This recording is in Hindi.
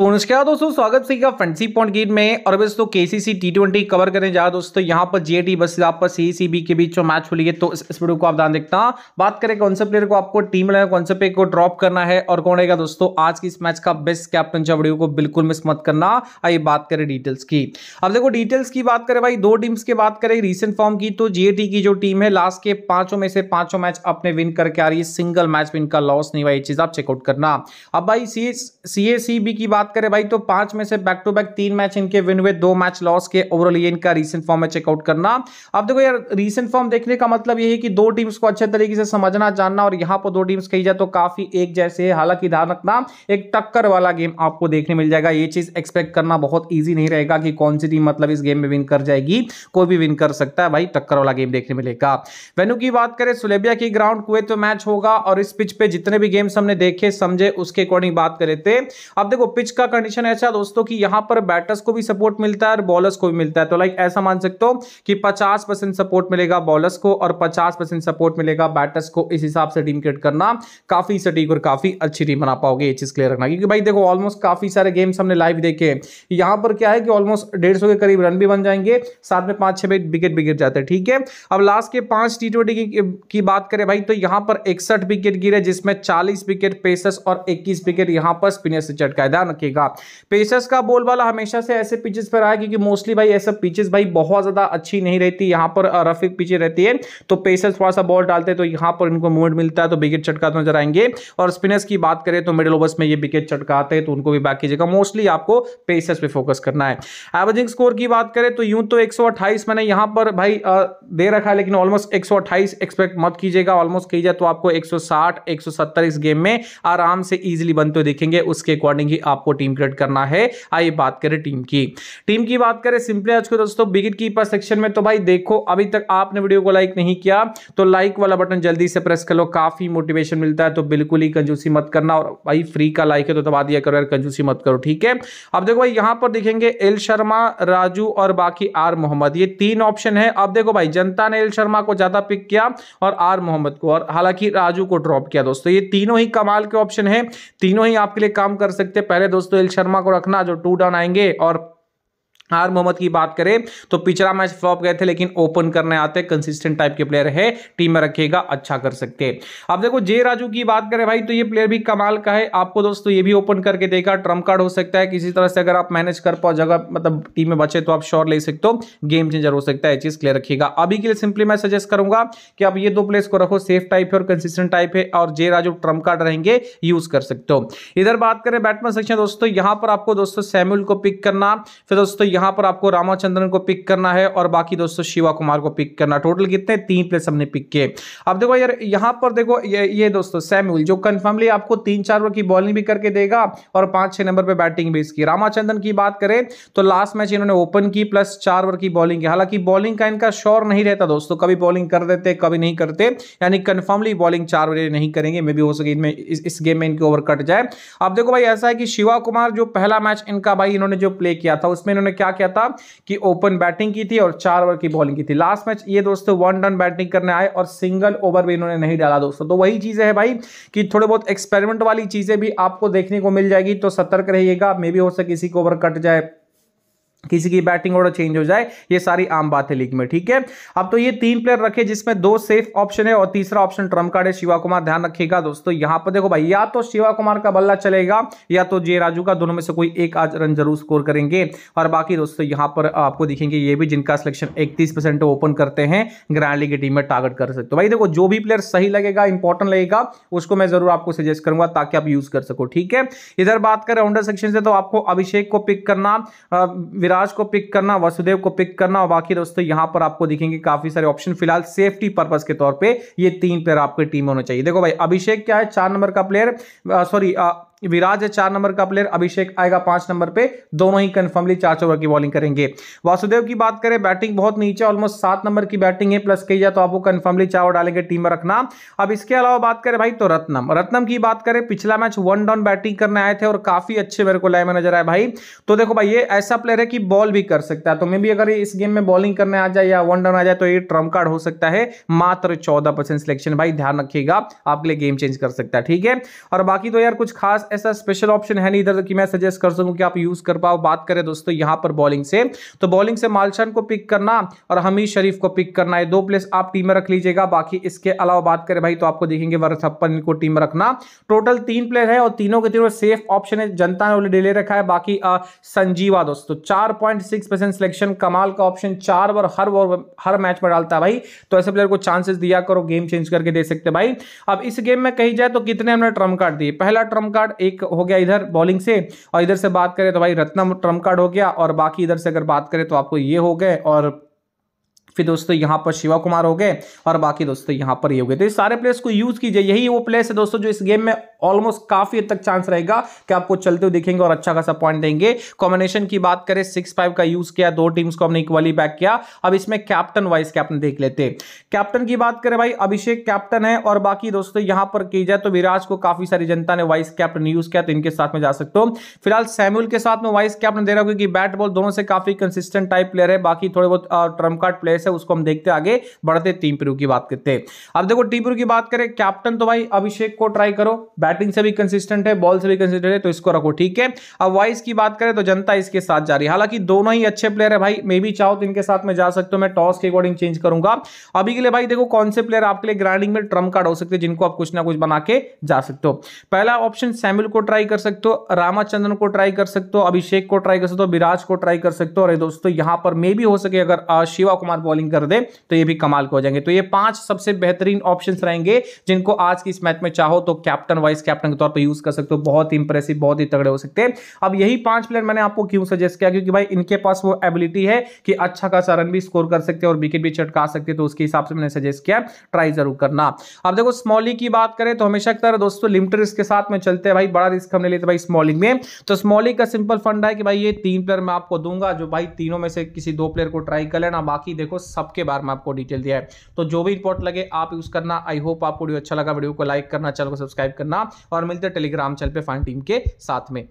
तो नमस्कार दोस्तों स्वागत सीखा फ्रेंडसी पॉइंट गेट में और बस तो सी टी ट्वेंटी कवर करने जा रहा दोस्तों यहाँ पर जे टी बस आप सीसीबी के बीच जो मैच खुली है तो इस, वीडियो को आप ध्यान देखता बात करें कौन से प्लेयर को आपको टीम में कौन से प्लेयर को ड्रॉप करना है और कौन रहेगा दोस्तों आज की इस मैच का बेस्ट कैप्टन जो वीडियो को बिल्कुल मिस मत करना आइए बात करें डिटेल्स की अब देखो डिटेल्स की बात करें भाई दो टीम्स की बात करें रिसेंट फॉर्म की तो जीएटी की जो टीम है लास्ट के पांचों में से पांचों मैच अपने विन करके आ रही है सिंगल मैच में इनका लॉस नहीं हुआ ये चीज आप चेकआउट करना अब भाई सी की बात बात करें भाई तो पांच में से बैक टू बैक तीन मैच इनके विन हुए दो मैच लॉस के ओवरऑल ये इनका रीसेंट फॉर्म है चेकआउट करना अब देखो यार रीसेंट फॉर्म देखने का मतलब यही कि दो टीम्स को अच्छे तरीके से समझना जानना और यहां पर दो टीम्स कही जाए तो काफी एक जैसे है हालांकि ध्यान रखना एक टक्कर वाला गेम आपको देखने मिल जाएगा ये चीज एक्सपेक्ट करना बहुत ईजी नहीं रहेगा कि कौन सी टीम मतलब इस गेम में विन कर जाएगी कोई भी विन कर सकता है भाई टक्कर वाला गेम देखने मिलेगा वेन्यू की बात करें सुलेबिया की ग्राउंड कुए तो मैच होगा और इस पिच पे जितने भी गेम्स हमने देखे समझे उसके अकॉर्डिंग बात करे थे अब देखो पिच इसका कंडीशन ऐसा है दोस्तों कि यहां पर बैटर्स को भी सपोर्ट मिलता है और बॉलर्स को भी मिलता है तो लाइक ऐसा मान सकते हो कि 50 परसेंट सपोर्ट मिलेगा बॉलर्स को और 50 परसेंट सपोर्ट मिलेगा बैटर्स को इस हिसाब से टीम क्रिएट करना काफी सटीक और काफी अच्छी टीम बना पाओगे ये चीज क्लियर रखना क्योंकि भाई देखो ऑलमोस्ट काफी सारे गेम्स हमने लाइव देखे यहां पर क्या है कि ऑलमोस्ट डेढ़ के करीब रन भी बन जाएंगे साथ में पांच छह विकेट भी गिर जाते हैं ठीक है अब लास्ट के पांच टी की, बात करें भाई तो यहां पर इकसठ विकेट गिरे जिसमें चालीस विकेट पेसर्स और इक्कीस विकेट यहां पर स्पिनर्स से चटका ध्यान रखेगा पेसर्स का बोलबाला हमेशा से ऐसे पिचेस पर आया क्योंकि मोस्टली भाई ऐसा पिचेस भाई बहुत ज़्यादा अच्छी नहीं रहती यहाँ पर रफिक पिचे रहती है तो पेसर्स थोड़ा सा बॉल डालते तो यहाँ पर इनको मूवमेंट मिलता है तो विकेट चटकाते नजर आएंगे और स्पिनर्स की बात करें तो मिडिल ओवर्स में ये विकेट चटकाते हैं तो उनको भी बैक कीजिएगा मोस्टली आपको पेसर्स पर फोकस करना है एवरेजिंग स्कोर की बात करें तो यूं तो एक मैंने यहाँ पर भाई दे रखा है लेकिन ऑलमोस्ट एक एक्सपेक्ट मत कीजिएगा ऑलमोस्ट कीजिए तो आपको 160 170 इस गेम में आराम से इजिली बनते हुए देखेंगे उसके अकॉर्डिंग ही आपको आपको टीम क्रिएट करना है आइए बात करें टीम की टीम की बात करें सिंपली आज को दोस्तों बिगिन कीपर सेक्शन में तो भाई देखो अभी तक आपने वीडियो को लाइक नहीं किया तो लाइक वाला बटन जल्दी से प्रेस कर लो काफी मोटिवेशन मिलता है तो बिल्कुल ही कंजूसी मत करना और भाई फ्री का लाइक है तो दबा दिया करो यार कंजूसी मत करो ठीक है अब देखो भाई यहां पर देखेंगे एल शर्मा राजू और बाकी आर मोहम्मद ये तीन ऑप्शन है अब देखो भाई जनता ने एल शर्मा को ज्यादा पिक किया और आर मोहम्मद को और हालांकि राजू को ड्रॉप किया दोस्तों ये तीनों ही कमाल के ऑप्शन है तीनों ही आपके लिए काम कर सकते हैं पहले दो दोस्तों एल शर्मा को रखना जो टू डाउन आएंगे और आर मोहम्मद की बात करें तो पिछला मैच फ्लॉप गए थे लेकिन ओपन करने आते कंसिस्टेंट टाइप के प्लेयर है टीम में रखेगा अच्छा कर सकते अब देखो जे राजू की बात करें भाई तो ये प्लेयर भी कमाल का है आपको दोस्तों ये भी ओपन करके देखा ट्रम्प कार्ड हो सकता है किसी तरह से अगर आप मैनेज कर पाओ जगह मतलब टीम में बचे तो आप शोर ले सकते हो गेम चेंजर हो सकता है चीज क्लियर रखिएगा अभी के लिए सिंपली मैं सजेस्ट करूंगा कि आप ये दो प्लेयर्स को रखो सेफ टाइप है और कंसिस्टेंट टाइप है और जे राजू ट्रम्प कार्ड रहेंगे यूज कर सकते हो इधर बात करें बैटमैन सेक्शन दोस्तों यहां पर आपको दोस्तों सैम्यूल को पिक करना फिर दोस्तों यहाँ पर आपको रामाचंद्रन को पिक करना है और बाकी दोस्तों शिवा कुमार को पिक करना टोटल कितने तीन प्लेस हमने पिक किए अब देखो यार यहाँ पर देखो ये, ये दोस्तों सैम्यूल जो कन्फर्मली आपको तीन चार ओवर की बॉलिंग भी करके देगा और पांच छह नंबर पर बैटिंग भी इसकी रामाचंद्रन की बात करें तो लास्ट मैच इन्होंने ओपन की प्लस चार ओवर की बॉलिंग की हालांकि बॉलिंग का इनका शोर नहीं रहता दोस्तों कभी बॉलिंग कर देते कभी नहीं करते यानी कन्फर्मली बॉलिंग चार ओवर नहीं करेंगे मे भी हो सके इनमें इस, इस गेम में इनके ओवर कट जाए अब देखो भाई ऐसा है कि शिवा कुमार जो पहला मैच इनका भाई इन्होंने जो प्ले किया था उसमें इन्होंने क्या क्या किया था कि ओपन बैटिंग की थी और चार ओवर की बॉलिंग की थी लास्ट मैच ये दोस्तों वन डन बैटिंग करने आए और सिंगल ओवर भी इन्होंने नहीं डाला दोस्तों तो वही चीज़ें है भाई कि थोड़े बहुत एक्सपेरिमेंट वाली चीज़ें भी आपको देखने को मिल जाएगी तो सतर्क रहिएगा मे भी हो सके किसी को ओवर कट जाए किसी की बैटिंग ऑर्डर चेंज हो जाए ये सारी आम बात है लीग में ठीक है अब तो ये तीन प्लेयर रखे जिसमें दो सेफ ऑप्शन है और तीसरा ऑप्शन ट्रम कार्ड है शिवा कुमार ध्यान रखिएगा दोस्तों यहां पर देखो भाई या तो शिवा कुमार का बल्ला चलेगा या तो जे राजू का दोनों में से कोई एक आज रन जरूर स्कोर करेंगे और बाकी दोस्तों यहां पर आपको दिखेंगे ये भी जिनका सिलेक्शन इकतीस ओपन करते हैं ग्रैंड लीग की टीम में टारगेट कर सकते हो भाई देखो जो भी प्लेयर सही लगेगा इंपॉर्टेंट लगेगा उसको मैं जरूर आपको सजेस्ट करूंगा ताकि आप यूज कर सको ठीक है इधर बात करें राउंडर सेक्शन से तो आपको अभिषेक को पिक करना विराज को पिक करना वसुदेव को पिक करना और बाकी दोस्तों यहां पर आपको दिखेंगे काफी सारे ऑप्शन फिलहाल सेफ्टी पर्पज के तौर पर ये तीन प्लेयर आपकी टीम होना चाहिए देखो भाई अभिषेक क्या है चार नंबर का प्लेयर सॉरी विराज है चार नंबर का प्लेयर अभिषेक आएगा पांच नंबर पे दोनों ही कंफर्मली चार चौवर की बॉलिंग करेंगे वासुदेव की बात करें बैटिंग बहुत नीचे ऑलमोस्ट सात नंबर की बैटिंग है प्लस कही जाए तो आपको कंफर्मली चार डालेंगे टीम में रखना अब इसके अलावा बात करें भाई तो रत्नम रत्नम की बात करें पिछला मैच वन डाउन बैटिंग करने आए थे और काफी अच्छे मेरे को लाइव में नजर आए भाई तो देखो भाई ये ऐसा प्लेयर है कि बॉल भी कर सकता है तो मे भी अगर इस गेम में बॉलिंग करने आ जाए या वन डाउन आ जाए तो ये ट्रम्प कार्ड हो सकता है मात्र चौदह सिलेक्शन भाई ध्यान रखिएगा आपके लिए गेम चेंज कर सकता है ठीक है और बाकी तो यार कुछ खास ऐसा स्पेशल ऑप्शन है नहीं इधर कि मैं सजेस्ट कर सकूं कि आप यूज कर पाओ बात करें दोस्तों यहां पर बॉलिंग से तो बॉलिंग से मालशान को पिक करना और हमीद शरीफ को पिक करना है दो प्लेस आप टीम में रख लीजिएगा बाकी इसके अलावा बात करें भाई तो आपको देखेंगे वरथप्पन को टीम में रखना टोटल तीन प्लेयर है और तीनों के तीनों सेफ ऑप्शन है जनता ने ऑलरेडी ले रखा है बाकी संजीवा दोस्तों चार पॉइंट सिक्स परसेंट सिलेक्शन कमाल का ऑप्शन चार बार हर ओवर हर मैच में डालता है भाई तो ऐसे प्लेयर को चांसेस दिया करो गेम चेंज करके दे सकते भाई अब इस गेम में कही जाए तो कितने हमने ट्रम्प कार्ड दिए पहला ट्रम्प कार्ड एक हो गया इधर बॉलिंग से और इधर से बात करें तो भाई रत्नम ट्रम कार्ड हो गया और बाकी इधर से अगर बात करें तो आपको ये हो गए और फिर दोस्तों यहाँ पर शिवा कुमार हो गए और बाकी दोस्तों यहाँ पर ये हो गए तो ये सारे प्लेस को यूज कीजिए यही वो प्लेस है दोस्तों जो इस गेम में ऑलमोस्ट काफी हद तक चांस रहेगा कि आपको चलते हुए देखेंगे और अच्छा खासा पॉइंट देंगे कॉम्बिनेशन की बात करें सिक्स फाइव का यूज किया दो टीम्स को हमने इक्वली बैक किया अब इसमें कैप्टन वाइज कैप्टन देख लेते कैप्टन की बात करें भाई अभिषेक कैप्टन है और बाकी दोस्तों यहां पर की जाए तो विराज को काफी सारी जनता ने वाइस कैप्टन यूज किया तो इनके साथ में जा सकते हो फिलहाल सैम्यूल के साथ में वाइस कैप्टन दे रहा हूं क्योंकि बैट बॉल दोनों से काफी कंसिस्टेंट टाइप प्लेयर है बाकी थोड़े बहुत ट्रम्प कार्ड प्लेयर्स है उसको हम देखते आगे बढ़ते टीम प्रू की बात करते अब देखो टीम प्रू की बात करें कैप्टन तो भाई अभिषेक को ट्राई करो बैटिंग से भी कंसिस्टेंट है बॉल से भी कंसिस्टेंट है तो इसको रखो ठीक है अब वाइस की बात करें तो जनता इसके साथ जा रही है हालांकि दोनों ही अच्छे प्लेयर है भाई मे भी चाहो तो इनके साथ में जा सकते हो मैं टॉस के अकॉर्डिंग चेंज करूंगा अभी के लिए भाई देखो कौन से प्लेयर आपके लिए ग्राइंडिंग में ट्रम कार्ड हो सकते हैं जिनको आप कुछ ना कुछ बना के जा सकते हो पहला ऑप्शन सैम्यूल को ट्राई कर सकते हो रामाचंद्रन को ट्राई कर सकते हो अभिषेक को ट्राई कर सकते हो विराज को ट्राई कर सकते हो और दोस्तों यहां पर मे भी हो सके अगर शिवा कुमार बॉलिंग कर दे तो ये भी कमाल को हो जाएंगे तो ये पांच सबसे बेहतरीन ऑप्शन रहेंगे जिनको आज की इस मैच में चाहो तो कैप्टन वाइस वाइस कैप्टन के तौर पर यूज कर सकते हो बहुत इंप्रेसिव बहुत ही तगड़े हो सकते हैं अब यही पांच प्लेयर मैंने आपको क्यों सजेस्ट किया क्योंकि भाई इनके पास वो एबिलिटी है कि अच्छा खासा रन भी स्कोर कर सकते हैं और विकेट भी चटका सकते तो उसके हिसाब से मैंने सजेस्ट किया ट्राई जरूर करना अब देखो स्मॉलिंग की बात करें तो हमेशा की तरह दोस्तों लिमिटेड रिस्क के साथ में चलते हैं भाई बड़ा रिस्क हमने लेते भाई स्मॉलिंग में तो स्मॉलिंग का सिंपल फंड है कि भाई ये तीन प्लेयर मैं आपको दूंगा जो भाई तीनों में से किसी दो प्लेयर को ट्राई कर लेना बाकी देखो सबके बारे में आपको डिटेल दिया है तो जो भी इंपोर्ट लगे आप यूज करना आई होप आपको वीडियो अच्छा लगा वीडियो को लाइक करना चैनल को सब्सक्राइब करना और मिलते टेलीग्राम चैनल पे फाइन टीम के साथ में